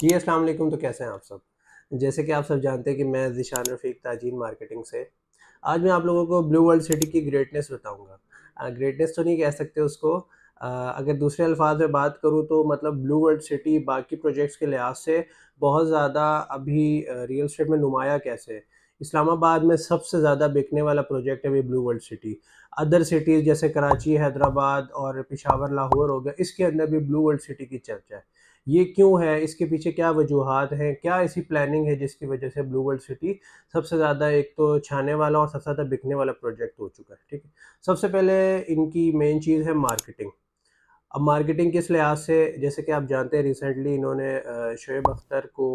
जी अस्सलाम वालेकुम तो कैसे हैं आप सब जैसे कि आप सब जानते हैं कि मैं जिशान रफीक ताजीन मार्केटिंग से आज मैं आप लोगों को ब्लू वर्ल्ड सिटी की ग्रेटनेस बताऊंगा ग्रेटनेस तो नहीं कह सकते उसको आ, अगर दूसरे अल्फाज में बात करूँ तो मतलब ब्लू वर्ल्ड सिटी बाकी प्रोजेक्ट्स के लिहाज से बहुत ज़्यादा अभी रियल स्टेट में नुमाया कैसे इस्लामाबाद में सबसे ज़्यादा बिकने वाला प्रोजेक्ट है अभी blue world city other cities जैसे कराची हैदराबाद और पिशावर लाहौर हो गया इसके अंदर भी ब्लू वर्ल्ड सिटी की चर्चा है ये क्यों है इसके पीछे क्या वजूहत हैं क्या ऐसी प्लानिंग है जिसकी वजह से ब्लू वर्ल्ड सिटी सबसे ज़्यादा एक तो छाने वाला और सबसे ज़्यादा बिकने वाला प्रोजेक्ट हो चुका है ठीक है सबसे पहले इनकी मेन चीज़ है मार्केटिंग अब मार्केटिंग किस लिहाज से जैसे कि आप जानते हैं रिसेंटली इन्होंने शुएब अख्तर को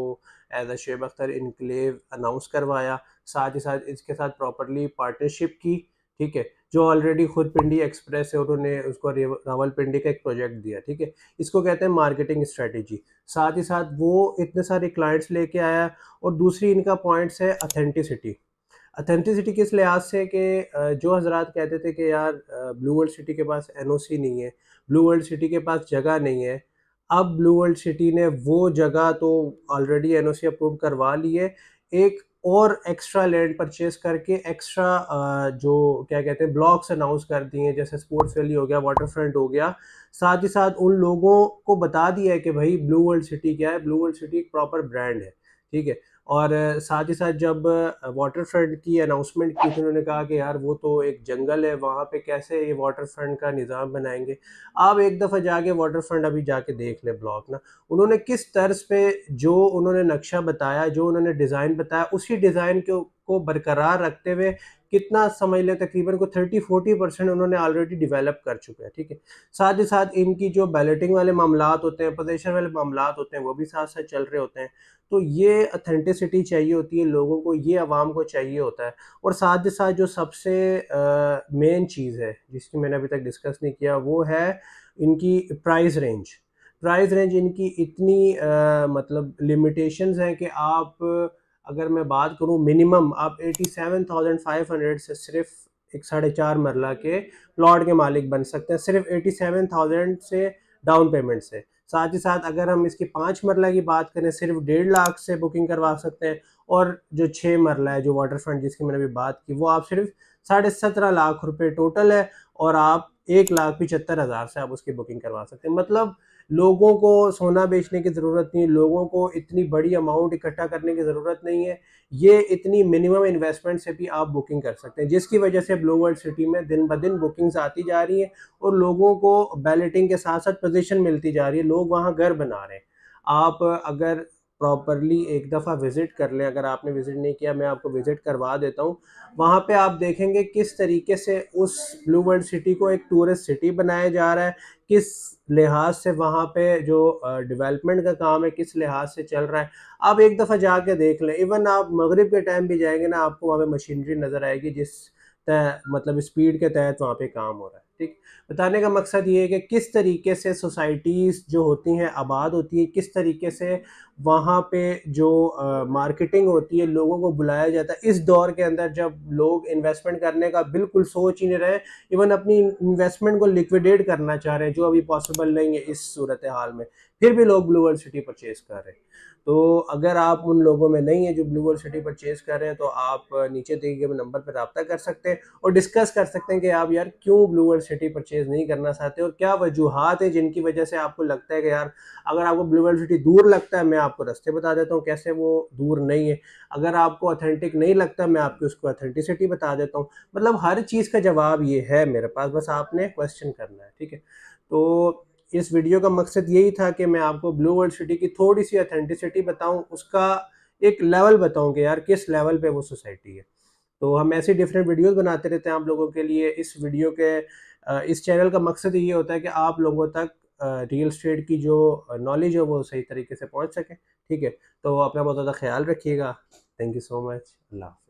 as a Shoaib Akhtar enclave announce करवाया साथ ही साथ इसके साथ प्रॉपरली पार्टनरशिप की ठीक है जो ऑलरेडी खुद पिंडी एक्सप्रेस है उन्होंने उसको रावल पिंडी का एक प्रोजेक्ट दिया ठीक है इसको कहते हैं मार्केटिंग स्ट्रेटेजी साथ ही साथ वो इतने सारे क्लाइंट्स लेके आया और दूसरी इनका पॉइंट्स है अथेंटिसिटी अथेंटिसिटी किस लिहाज से कि जो हजरात कहते थे कि यार ब्लू वर्ल्ड सिटी के पास एन नहीं है ब्लू वर्ल्ड सिटी के पास जगह नहीं है अब ब्लू वर्ल्ड सिटी ने वो जगह तो ऑलरेडी एन अप्रूव करवा ली है एक और एक्स्ट्रा लैंड परचेज करके एक्स्ट्रा जो क्या कहते हैं ब्लॉक्स अनाउंस कर दिए हैं जैसे स्पोर्ट्स वैली हो गया वाटर फ्रंट हो गया साथ ही साथ उन लोगों को बता दिया है कि भाई ब्लू वर्ल्ड सिटी क्या है ब्लू वर्ल्ड सिटी एक प्रॉपर ब्रांड है ठीक है और साथ ही साथ जब वाटर फ्रंट की अनाउंसमेंट की तो उन्होंने कहा कि यार वो तो एक जंगल है वहाँ पे कैसे ये वाटर फ्रंट का निज़ाम बनाएंगे आप एक दफ़ा जाके वाटर फ्रंट अभी जाके देख लें ब्लॉक ना उन्होंने किस तर्ज पे जो उन्होंने नक्शा बताया जो उन्होंने डिज़ाइन बताया उसी डिज़ाइन के को बरकरार रखते हुए कितना समझ लें तकरीबन को 30 40 परसेंट उन्होंने ऑलरेडी डेवलप कर चुके हैं ठीक है साथ ही साथ इनकी जो बैलेटिंग वाले मामला होते हैं पोजेशन वाले मामला होते हैं वो भी साथ साथ चल रहे होते हैं तो ये अथेंटिसिटी चाहिए होती है लोगों को ये आवाम को चाहिए होता है और साथ ही साथ जो सबसे मेन चीज़ है जिसकी मैंने अभी तक डिस्कस नहीं किया वो है इनकी प्राइस रेंज प्राइस रेंज इनकी इतनी आ, मतलब लिमिटेशंस हैं कि आप अगर मैं बात करूँ मिनिमम आप 87,500 से सिर्फ एक साढ़े चार मरला के प्लॉट के मालिक बन सकते हैं सिर्फ 87,000 से डाउन पेमेंट से साथ ही साथ अगर हम इसकी पाँच मरला की बात करें सिर्फ डेढ़ लाख से बुकिंग करवा सकते हैं और जो छः मरला है जो वाटर फ्रंट जिसकी मैंने अभी बात की वो आप सिर्फ साढ़े सत्रह लाख रुपये टोटल है और आप एक लाख पचहत्तर हज़ार से आप उसकी बुकिंग करवा सकते हैं मतलब लोगों को सोना बेचने की ज़रूरत नहीं है लोगों को इतनी बड़ी अमाउंट इकट्ठा करने की ज़रूरत नहीं है ये इतनी मिनिमम इन्वेस्टमेंट से भी आप बुकिंग कर सकते हैं जिसकी वजह से ब्लू वर्ल्ड सिटी में दिन ब दिन बुकिंग्स आती जा रही हैं और लोगों को बैलेटिंग के साथ साथ पोजिशन मिलती जा रही है लोग वहाँ घर बना रहे हैं आप अगर प्रॉपरली एक दफ़ा विज़िट कर लें अगर आपने विज़िट नहीं किया मैं आपको विज़िट करवा देता हूँ वहाँ पे आप देखेंगे किस तरीके से उस ब्लू वर्ल्ड सिटी को एक टूरिस्ट सिटी बनाया जा रहा है किस लिहाज से वहाँ पे जो डेवलपमेंट का काम है किस लिहाज से चल रहा है आप एक दफ़ा जा कर देख लें इवन आप मगरब के टाइम भी जाएंगे ना आपको वहाँ पर मशीनरी नज़र आएगी जिस मतलब स्पीड के तहत वहाँ पर काम हो रहा है ठीक बताने का मकसद ये है कि किस तरीके से सोसाइटीज़ जो होती हैं आबाद होती हैं किस तरीके से वहाँ पे जो आ, मार्केटिंग होती है लोगों को बुलाया जाता है इस दौर के अंदर जब लोग इन्वेस्टमेंट करने का बिल्कुल सोच ही नहीं रहे इवन अपनी इन्वेस्टमेंट को लिक्विडेट करना चाह रहे हैं जो अभी पॉसिबल नहीं है इस सूरत हाल में फिर भी लोग ब्लू वर्ल्ड सिटी परचेज कर रहे हैं तो अगर आप उन लोगों में नहीं है जो ब्लू वर्ल्ड सिटी परचेज कर रहे हैं तो आप नीचे दिए गए नंबर पर रबता कर सकते हैं और डिस्कस कर सकते हैं कि आप यार क्यों ब्लू वर्ल्ड सिटी परचेज नहीं करना चाहते और क्या वजूहत हैं जिनकी वजह से आपको लगता है कि यार अगर आपको ब्लू वर्ल्ड सिटी दूर लगता है मैं आपको रस्ते बता देता हूँ कैसे वो दूर नहीं है अगर आपको अथेंटिक नहीं लगता मैं आपकी उसको अथेंटिसिटी बता देता हूँ मतलब हर चीज़ का जवाब ये है मेरे पास बस आपने क्वेश्चन करना है ठीक है तो इस वीडियो का मकसद यही था कि मैं आपको ब्लू वर्ल्ड सिटी की थोड़ी सी अथेंटिसिटी बताऊं उसका एक लेवल बताऊं कि यार किस लेवल पे वो सोसाइटी है तो हम ऐसे डिफरेंट वीडियोस बनाते रहते हैं आप लोगों के लिए इस वीडियो के इस चैनल का मकसद ये होता है कि आप लोगों तक रियल स्टेट की जो नॉलेज है वो सही तरीके से पहुँच सके ठीक है तो अपना बहुत ज़्यादा ख्याल रखिएगा thank you so much Allah